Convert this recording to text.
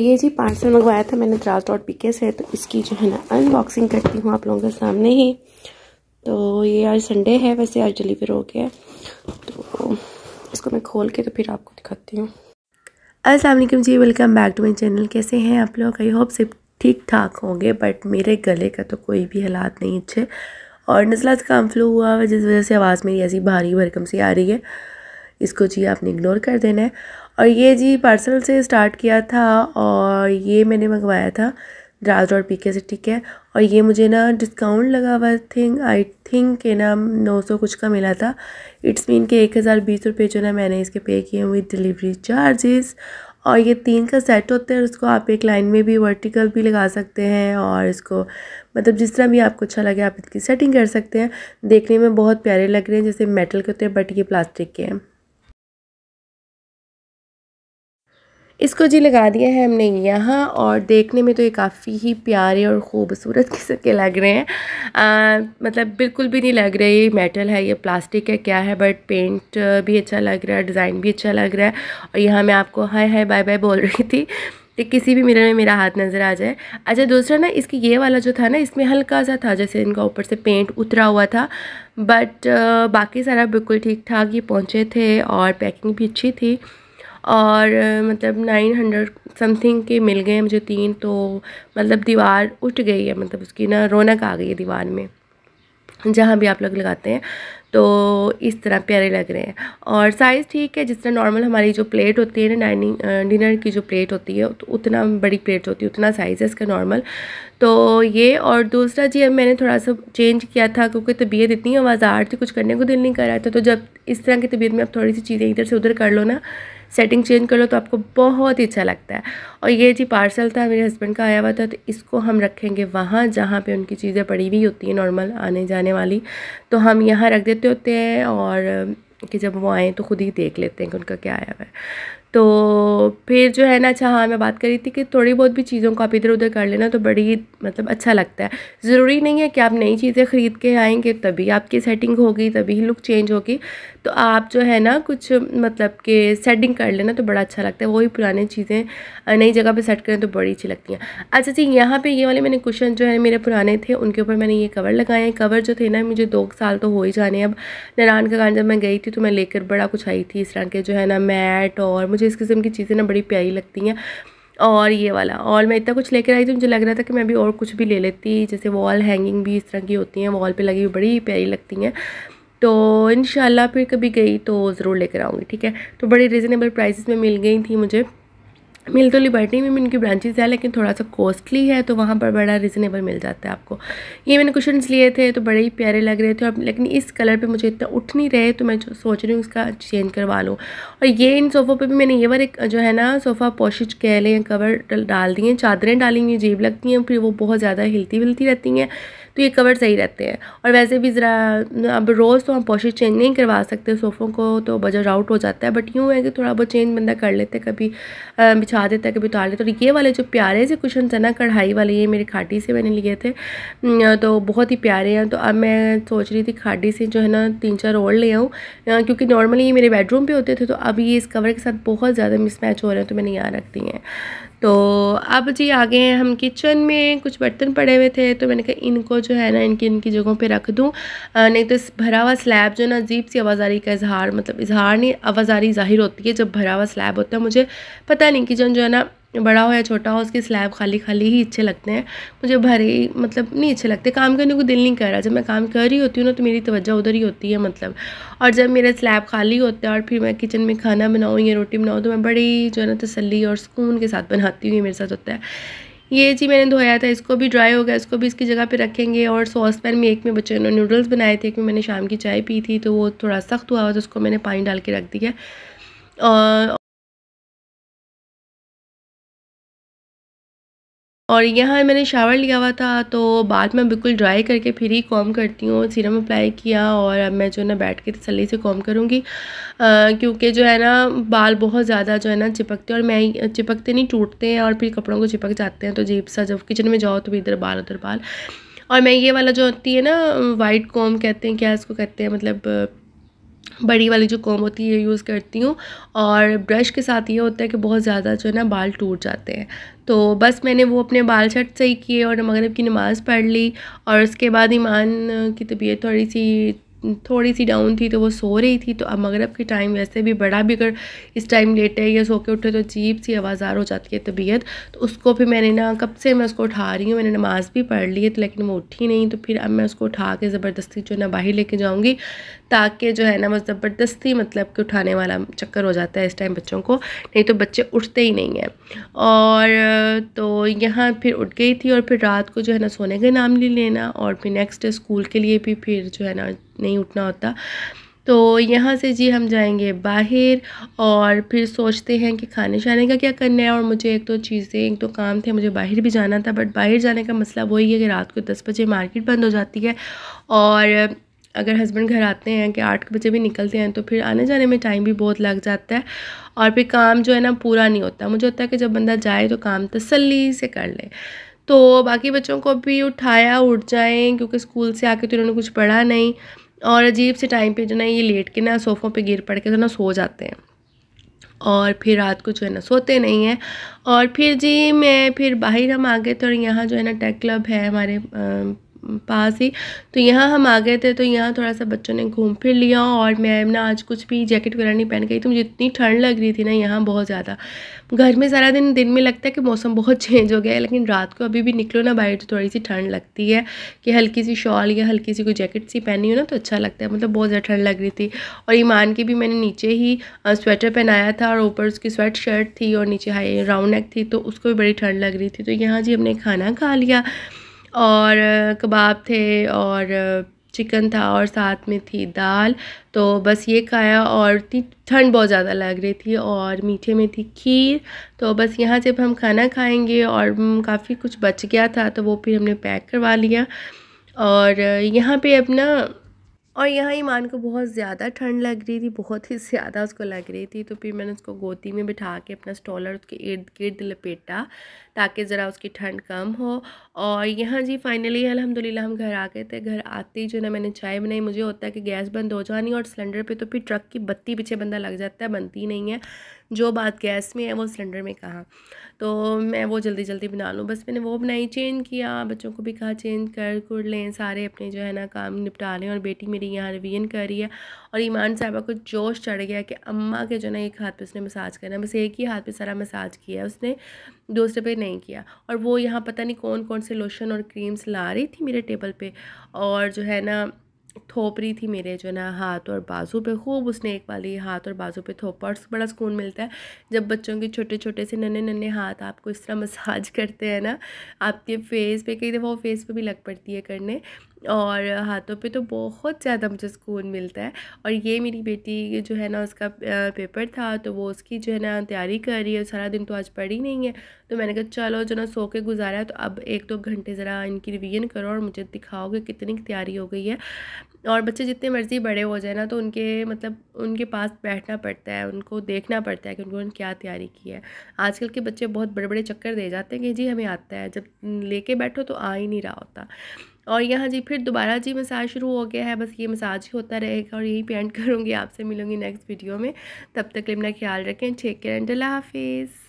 ये जी पार्सल मंगवाया था मैंने द्राल डॉट पीके से तो इसकी जो है ना अनबॉक्सिंग करती हूँ आप लोगों के सामने ही तो ये आज संडे है वैसे आज डिलीवर हो गया तो इसको मैं खोल के तो फिर आपको दिखाती हूँ Aslam ji welcome back to my channel कैसे हैं आप लोग आई होप सिर्फ ठीक ठाक होंगे बट मेरे गले का तो कोई भी हालात नहीं अच्छे और नजला का फ्लू हुआ जिस वजह से आवाज़ मेरी ऐसी भारी भरकम सी आ रही है इसको जी आपने इग्नोर कर देना है और ये जी पार्सल से स्टार्ट किया था और ये मैंने मंगवाया था द्रास डॉट पी के से ठीक है और ये मुझे ना डिस्काउंट लगा हुआ थिंक आई थिंक के ना नौ सौ कुछ का मिला था इट्स मीन के एक हज़ार बीस रुपये जो ना मैंने इसके पे किए हुए डिलीवरी चार्जेस और ये तीन का सेट होते हैं उसको आप एक लाइन में भी वर्टिकल भी लगा सकते हैं और इसको मतलब जिस तरह भी आपको अच्छा लगे आप इसकी सेटिंग कर सकते हैं देखने में बहुत प्यारे लग रहे हैं जैसे मेटल के होते हैं बट ये प्लास्टिक के हैं इसको जी लगा दिया है हमने यहाँ और देखने में तो ये काफ़ी ही प्यारे और ख़ूबसूरत किस्म के लग रहे हैं आ, मतलब बिल्कुल भी नहीं लग रहा ये मेटल है ये प्लास्टिक है क्या है बट पेंट भी अच्छा लग रहा है डिज़ाइन भी अच्छा लग रहा है और यहाँ मैं आपको हाय हाय बाय बाय बोल रही थी कि किसी भी मिरर में मेरा हाथ नज़र आ जाए अच्छा दूसरा ना इसकी ये वाला जो था ना इसमें हल्का सा था जैसे इनका ऊपर से पेंट उतरा हुआ था बट बाकी सारा बिल्कुल ठीक ठाक ये पहुँचे थे और पैकिंग भी अच्छी थी और मतलब नाइन हंड्रेड समथिंग के मिल गए मुझे तीन तो मतलब दीवार उठ गई है मतलब उसकी ना रौनक आ गई है दीवार में जहाँ भी आप लोग लगाते हैं तो इस तरह प्यारे लग रहे हैं और साइज़ ठीक है जिस तरह नॉर्मल हमारी जो प्लेट होती है ना डाइनिंग डिनर की जो प्लेट होती है तो उतना बड़ी प्लेट होती है उतना साइज़ है इसका नॉर्मल तो ये और दूसरा जी अब मैंने थोड़ा सा चेंज किया था क्योंकि तबीयत इतनी आवाज़ आ रही थी कुछ करने को दिल नहीं कर रहा था तो जब इस तरह की तबीयत में आप थोड़ी सी चीज़ें इधर से उधर कर लो ना सेटिंग चेंज कर लो तो आपको बहुत ही अच्छा लगता है और ये जी पार्सल था मेरे हस्बैंड का आया हुआ था तो इसको हम रखेंगे वहाँ जहाँ पे उनकी चीज़ें पड़ी हुई होती हैं नॉर्मल आने जाने वाली तो हम यहाँ रख देते होते हैं और कि जब वो आए तो खुद ही देख लेते हैं कि उनका क्या आया हुआ है तो फिर जो है ना अच्छा हाँ मैं बात कर रही थी कि थोड़ी बहुत भी चीज़ों को आप इधर उधर कर लेना तो बड़ी मतलब अच्छा लगता है ज़रूरी नहीं है कि आप नई चीज़ें ख़रीद के आएंगे तभी आपकी सेटिंग होगी तभी लुक चेंज होगी तो आप जो है ना कुछ मतलब कि सेटिंग कर लेना तो बड़ा अच्छा लगता है वही पुराने चीज़ें नई जगह पर सेट करें तो बड़ी अच्छी लगती हैं अच्छा जी यहाँ पर ये वाले मैंने कुशन जो है मेरे पुराने थे उनके ऊपर मैंने ये कवर लगाए हैं कवर जो थे ना मुझे दो साल तो हो ही जाने अब नारायण का जब मैं गई थी तो मैं लेकर बड़ा कुछ आई थी इस तरह के जो है ना मैट और मुझे इस किस्म की चीज़ें ना बड़ी प्यारी लगती हैं और ये वाला और मैं इतना कुछ लेकर आई थी मुझे लग रहा था कि मैं भी और कुछ भी ले लेती जैसे वॉल हैंगिंग भी इस तरह की होती हैं वॉल पर लगी हुई बड़ी प्यारी लगती हैं तो इन फिर कभी गई तो ज़रूर लेकर आऊँगी ठीक है तो बड़ी रिजनेबल प्राइसेस में मिल गई थी मुझे मिल तो लिबर्टी में भी इनकी ब्रांचेज है लेकिन थोड़ा सा कॉस्टली है तो वहाँ पर बड़ा रीज़नेबल मिल जाता है आपको ये मैंने क्वेश्चन लिए थे तो बड़े ही प्यारे लग रहे थे और लेकिन इस कलर पे मुझे इतना उठ नहीं रहे तो मैं सोच रही हूँ इसका चेंज करवा लूँ और ये इन सोफ़ों पे भी मैंने ये बार एक जो है ना सोफ़ा पोशिश कह लें कवर डाल दिए चादरें डाली हुई जेब लगती हैं फिर वो बहुत ज़्यादा हिलती विलती रहती हैं तो ये कवर सही रहते हैं और वैसे भी ज़रा अब रोज़ तो हम पोशिश चेंज नहीं करवा सकते सोफ़ों को तो बजट आउट हो जाता है बट यूँ है कि थोड़ा बहुत चेंज बंदा कर लेते कभी छा देता है कभी उतार देता है और ये वाले जो प्यारे से कुशन है ना कढ़ाई वाले ये मेरे खाटी से मैंने लिए थे तो बहुत ही प्यारे हैं तो अब मैं सोच रही थी खाटी से जो है ना तीन चार और ले आऊँ क्योंकि नॉर्मली ये मेरे बेडरूम पर होते थे तो अब ये इस कवर के साथ बहुत ज़्यादा मिसमैच हो रहे हैं तो मैंने यहाँ रख दी हैं तो अब जी आ गए हैं हम किचन में कुछ बर्तन पड़े हुए थे तो मैंने कहा इनको जो है ना इनकी इनकी जगहों पे रख दूँ नहीं तो इस भरा हुआ स्लैब जो ना अजीब सी आवाज़ारी का इजहार मतलब इजहार नहीं आवाज़ारी ज़ाहिर होती है जब भरा हुआ स्लैब होता है मुझे पता नहीं किचन जो है ना बड़ा हो या छोटा हो उसके स्लैब खाली खाली ही अच्छे लगते हैं मुझे भरे मतलब नहीं अच्छे लगते काम करने को दिल नहीं कर रहा जब मैं काम कर रही होती हूँ ना तो मेरी तवज्जा उधर ही होती है मतलब और जब मेरा स्लैब खाली होता है और फिर मैं किचन में खाना बनाऊँ या रोटी बनाऊँ तो मैं बड़ी जो है ना तसली और सुकून के साथ बनाती हूँ ये मेरे साथ होता है ये जी मैंने धोया था इसको भी ड्राई हो गया इसको भी इसकी जगह पे रखेंगे और सॉस पैन में एक में बच्चे ने नूडल्स बनाए थे एक में मैंने शाम की चाय पी थी तो वो थोड़ा सख्त हुआ तो उसको मैंने पानी डाल के रख दिया और और यहाँ मैंने शावर लिया हुआ था तो बाद में बिल्कुल ड्राई करके फिर ही कॉम करती हूँ सीरम अप्लाई किया और अब मैं जो है ना बैठ के तसली से कॉम करूँगी क्योंकि जो है ना बाल बहुत ज़्यादा जो है ना चिपकते और मैं चिपकते नहीं टूटते हैं और फिर कपड़ों को चिपक जाते हैं तो जीप सा जब किचन में जाओ तो भी इधर बाल उधर बाल और मैं ये वाला जो होती है ना वाइट कॉम कहते हैं क्या इसको कहते हैं मतलब बड़ी वाली जो कॉम होती है ये यूज़ करती हूँ और ब्रश के साथ ये होता है कि बहुत ज़्यादा जो है ना बाल टूट जाते हैं तो बस मैंने वो अपने बाल छट सही किए और मगरब की नमाज़ पढ़ ली और उसके बाद ईमान की तबीयत थोड़ी सी थोड़ी सी डाउन थी तो वो सो रही थी तो अब मगरब के टाइम वैसे भी बड़ा भी अगर इस टाइम लेटे या सो के उठे तो अजीब सी आवाज़ार हो जाती है तबीयत तो उसको फिर मैंने ना कब से मैं उसको उठा रही हूँ मैंने नमाज़ भी पढ़ ली है तो लेकिन वो उठी नहीं तो फिर अब मैं उसको उठा के ज़बरदस्ती जो है ना बाहर लेके जाऊँगी ताकि जो है ना वो ज़बरदस्ती मतलब कि उठाने वाला चक्कर हो जाता है इस टाइम बच्चों को नहीं तो बच्चे उठते ही नहीं हैं और तो यहाँ फिर उठ गई थी और फिर रात को जो है ना सोने का नाम ले लेना और फिर नेक्स्ट स्कूल के लिए भी फिर जो है ना नहीं उठना होता तो यहाँ से जी हम जाएंगे बाहर और फिर सोचते हैं कि खाने शाने का क्या करना है और मुझे एक तो चीज़ें एक तो काम थे मुझे बाहर भी जाना था बट बाहर जाने का मसला वही है कि रात को दस बजे मार्केट बंद हो जाती है और अगर हस्बैंड घर आते हैं कि आठ बजे भी निकलते हैं तो फिर आने जाने में टाइम भी बहुत लग जाता है और फिर काम जो है ना पूरा नहीं होता मुझे होता है कि जब बंदा जाए तो काम तसली से कर ले तो बाकी बच्चों को भी उठाया उठ जाएँ क्योंकि स्कूल से आके तो इन्होंने कुछ पढ़ा नहीं और अजीब से टाइम पे जो ना ये लेट के ना सोफ़ों पे गिर पड़ के जो ना सो जाते हैं और फिर रात को जो है ना सोते नहीं हैं और फिर जी मैं फिर बाहर हम आ गए थे तो और यहाँ जो है ना टेक क्लब है हमारे आ, पास ही तो यहाँ हम आ गए थे तो यहाँ थोड़ा सा बच्चों ने घूम फिर लिया और मैं ना आज कुछ भी जैकेट वगैरह नहीं पहन गई तो मुझे इतनी ठंड लग रही थी ना यहाँ बहुत ज़्यादा घर में सारा दिन दिन में लगता है कि मौसम बहुत चेंज हो गया है लेकिन रात को अभी भी निकलो ना बाहर तो थोड़ी सी ठंड लगती है कि हल्की सी शॉल या हल्की सी कोई जैकेट सी पहनी हो ना तो अच्छा लगता है मतलब बहुत ज़्यादा ठंड लग रही थी और ईमान की भी मैंने नीचे ही स्वेटर पहनाया था और ऊपर उसकी स्वेट शर्ट थी और नीचे हाई राउंड नेक थी तो उसको भी बड़ी ठंड लग रही थी तो यहाँ जी हमने खाना खा लिया और कबाब थे और चिकन था और साथ में थी दाल तो बस ये खाया और ठंड बहुत ज़्यादा लग रही थी और मीठे में थी खीर तो बस यहाँ जब हम खाना खाएंगे और काफ़ी कुछ बच गया था तो वो फिर हमने पैक करवा लिया और यहाँ पे अपना और यहाँ ईमान को बहुत ज़्यादा ठंड लग रही थी बहुत ही ज़्यादा उसको लग रही थी तो फिर मैंने उसको गोती में बिठा के अपना स्टॉलर उसके इर्द गिर्द लपेटा ताकि ज़रा उसकी ठंड कम हो और यहाँ जी फाइनली अलहमदिल्ला हम घर आ गए थे घर आते ही जो ना मैंने चाय बनाई मुझे होता है कि गैस बंद हो जानी और सिलेंडर पर तो फिर ट्रक की बत्ती पीछे बंदा लग जाता है बनती नहीं है जो बात गैस में है वो सिलेंडर में कहाँ तो मैं वो जल्दी जल्दी बना लूँ बस मैंने वो बनाई चेंज किया बच्चों को भी कहा चेंज कर कुर लें सारे अपने जो है ना काम निपटा लें और बेटी मेरी यहाँ रिवीजन कर रही है और ईमान साहबा को जोश चढ़ गया कि अम्मा के जो ना एक हाथ पे उसने मसाज करना बस एक ही हाथ पे सारा मसाज किया उसने दूसरे पे नहीं किया और वो यहाँ पता नहीं कौन कौन से लोशन और क्रीम्स ला रही थी मेरे टेबल पर और जो है ना थोप रही थी मेरे जो ना हाथ और बाजू पे खूब उसने एक वाली हाथ और बाजू पे थोपा और बड़ा सुकून मिलता है जब बच्चों के छोटे छोटे से नन्हे नन्हे हाथ आपको इस तरह मसाज करते हैं ना आपके फेस पे कई दफ़ा वो फेस पे भी लग पड़ती है करने और हाथों पे तो बहुत ज़्यादा मुझे सुकून मिलता है और ये मेरी बेटी जो है ना उसका पेपर था तो वो उसकी जो है ना तैयारी कर रही है सारा दिन तो आज पढ़ी नहीं है तो मैंने कहा चलो जो ना सो के गुजारा है तो अब एक दो तो घंटे ज़रा इनकी रिवीजन करो और मुझे दिखाओ कि कितनी तैयारी हो गई है और बच्चे जितने मर्ज़ी बड़े हो जाए ना तो उनके मतलब उनके पास बैठना पड़ता है उनको देखना पड़ता है कि उन्होंने क्या तैयारी की है आजकल के बच्चे बहुत बड़े बड़े चक्कर दे जाते हैं कि जी हमें आता है जब लेके बैठो तो आ ही नहीं रहा होता और यहाँ जी फिर दोबारा जी मसाज शुरू हो गया है बस ये मसाज ही होता रहेगा और यही पेंट करूँगी आपसे मिलूंगी नेक्स्ट वीडियो में तब तक अपना ख्याल रखें ठेक केयर एंड हाफिज़